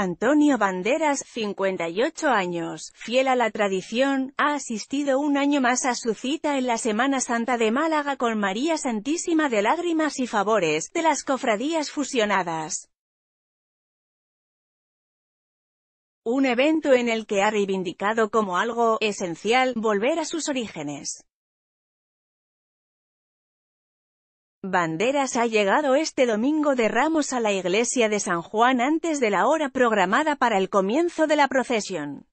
Antonio Banderas, 58 años, fiel a la tradición, ha asistido un año más a su cita en la Semana Santa de Málaga con María Santísima de Lágrimas y Favores, de las cofradías fusionadas. Un evento en el que ha reivindicado como algo esencial volver a sus orígenes. Banderas ha llegado este domingo de Ramos a la iglesia de San Juan antes de la hora programada para el comienzo de la procesión.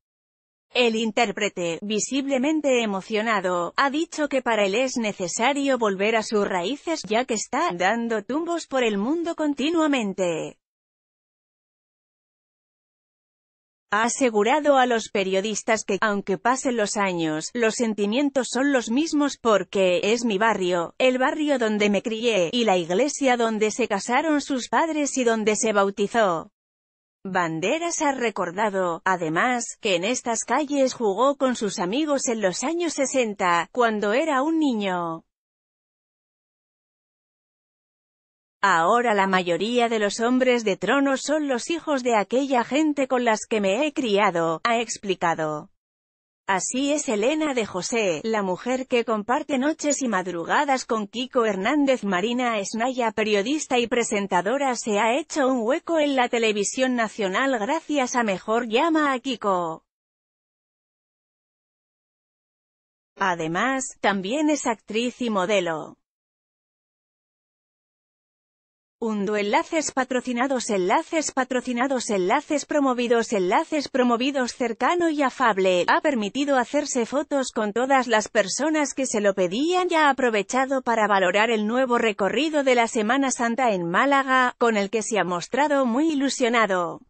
El intérprete, visiblemente emocionado, ha dicho que para él es necesario volver a sus raíces ya que está dando tumbos por el mundo continuamente. Ha asegurado a los periodistas que, aunque pasen los años, los sentimientos son los mismos porque, es mi barrio, el barrio donde me crié, y la iglesia donde se casaron sus padres y donde se bautizó. Banderas ha recordado, además, que en estas calles jugó con sus amigos en los años 60, cuando era un niño. Ahora la mayoría de los hombres de trono son los hijos de aquella gente con las que me he criado, ha explicado. Así es Elena de José, la mujer que comparte noches y madrugadas con Kiko Hernández Marina Esnaya periodista y presentadora se ha hecho un hueco en la televisión nacional gracias a Mejor Llama a Kiko. Además, también es actriz y modelo enlaces patrocinados enlaces patrocinados enlaces promovidos enlaces promovidos cercano y afable, ha permitido hacerse fotos con todas las personas que se lo pedían y ha aprovechado para valorar el nuevo recorrido de la Semana Santa en Málaga, con el que se ha mostrado muy ilusionado.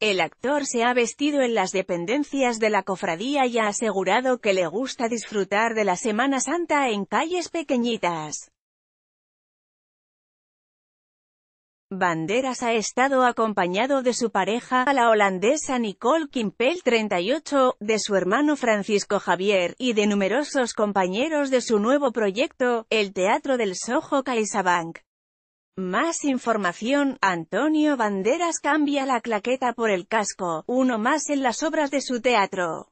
El actor se ha vestido en las dependencias de la cofradía y ha asegurado que le gusta disfrutar de la Semana Santa en calles pequeñitas. Banderas ha estado acompañado de su pareja, a la holandesa Nicole Kimpel, 38, de su hermano Francisco Javier, y de numerosos compañeros de su nuevo proyecto, el Teatro del Soho CaixaBank. Más información, Antonio Banderas cambia la claqueta por el casco, uno más en las obras de su teatro.